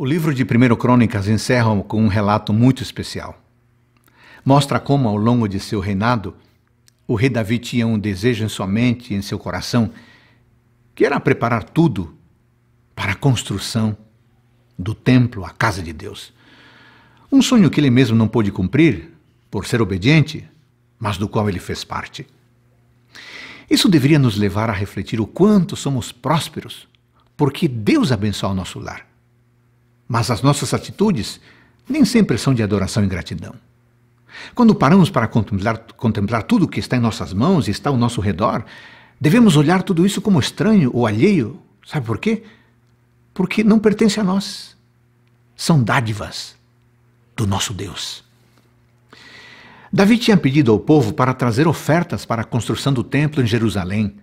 O livro de 1 Crônicas encerra com um relato muito especial. Mostra como, ao longo de seu reinado, o rei Davi tinha um desejo em sua mente, e em seu coração, que era preparar tudo para a construção do templo, a casa de Deus. Um sonho que ele mesmo não pôde cumprir, por ser obediente, mas do qual ele fez parte. Isso deveria nos levar a refletir o quanto somos prósperos, porque Deus abençoa o nosso lar mas as nossas atitudes nem sempre são de adoração e gratidão. Quando paramos para contemplar, contemplar tudo o que está em nossas mãos e está ao nosso redor, devemos olhar tudo isso como estranho ou alheio. Sabe por quê? Porque não pertence a nós. São dádivas do nosso Deus. Davi tinha pedido ao povo para trazer ofertas para a construção do templo em Jerusalém,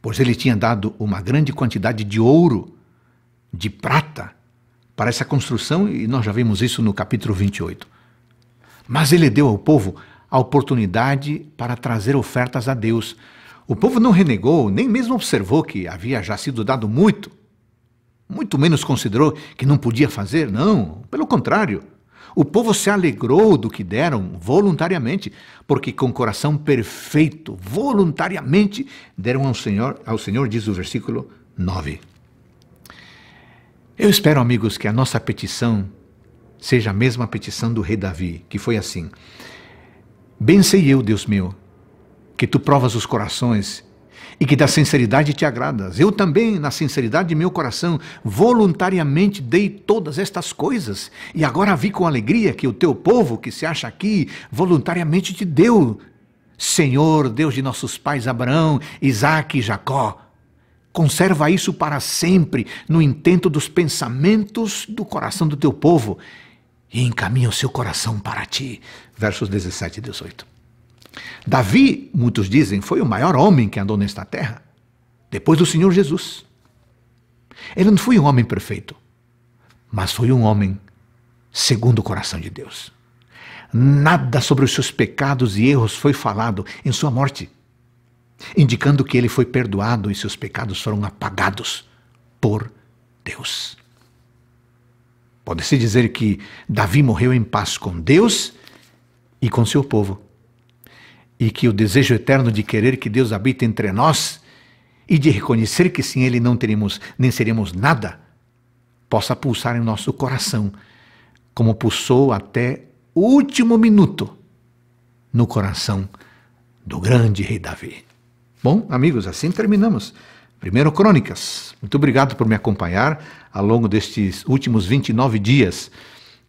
pois ele tinha dado uma grande quantidade de ouro, de prata para essa construção, e nós já vimos isso no capítulo 28. Mas ele deu ao povo a oportunidade para trazer ofertas a Deus. O povo não renegou, nem mesmo observou que havia já sido dado muito. Muito menos considerou que não podia fazer, não. Pelo contrário, o povo se alegrou do que deram voluntariamente, porque com coração perfeito, voluntariamente deram ao Senhor, ao Senhor diz o versículo 9. Eu espero, amigos, que a nossa petição seja a mesma petição do rei Davi, que foi assim: Bem sei eu, Deus meu, que tu provas os corações e que da sinceridade te agradas. Eu também, na sinceridade de meu coração, voluntariamente dei todas estas coisas, e agora vi com alegria que o teu povo que se acha aqui voluntariamente te deu. Senhor, Deus de nossos pais Abraão, Isaque e Jacó, Conserva isso para sempre no intento dos pensamentos do coração do teu povo e encaminha o seu coração para ti. Versos 17 e 18. Davi, muitos dizem, foi o maior homem que andou nesta terra, depois do Senhor Jesus. Ele não foi um homem perfeito, mas foi um homem segundo o coração de Deus. Nada sobre os seus pecados e erros foi falado em sua morte indicando que ele foi perdoado e seus pecados foram apagados por Deus. Pode-se dizer que Davi morreu em paz com Deus e com seu povo, e que o desejo eterno de querer que Deus habite entre nós e de reconhecer que sem Ele não teremos nem seremos nada, possa pulsar em nosso coração, como pulsou até o último minuto no coração do grande rei Davi. Bom, amigos, assim terminamos. Primeiro Crônicas. Muito obrigado por me acompanhar ao longo destes últimos 29 dias.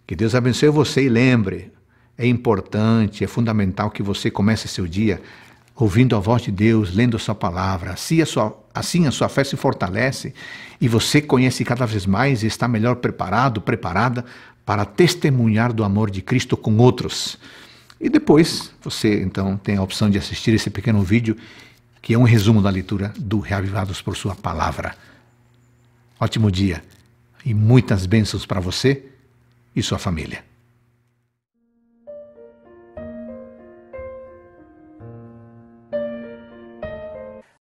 Que Deus abençoe você e lembre, é importante, é fundamental que você comece seu dia ouvindo a voz de Deus, lendo a sua palavra. Assim a sua, assim a sua fé se fortalece e você conhece cada vez mais e está melhor preparado, preparada para testemunhar do amor de Cristo com outros. E depois você então tem a opção de assistir esse pequeno vídeo que é um resumo da leitura do Reavivados por Sua Palavra. Ótimo dia e muitas bênçãos para você e sua família.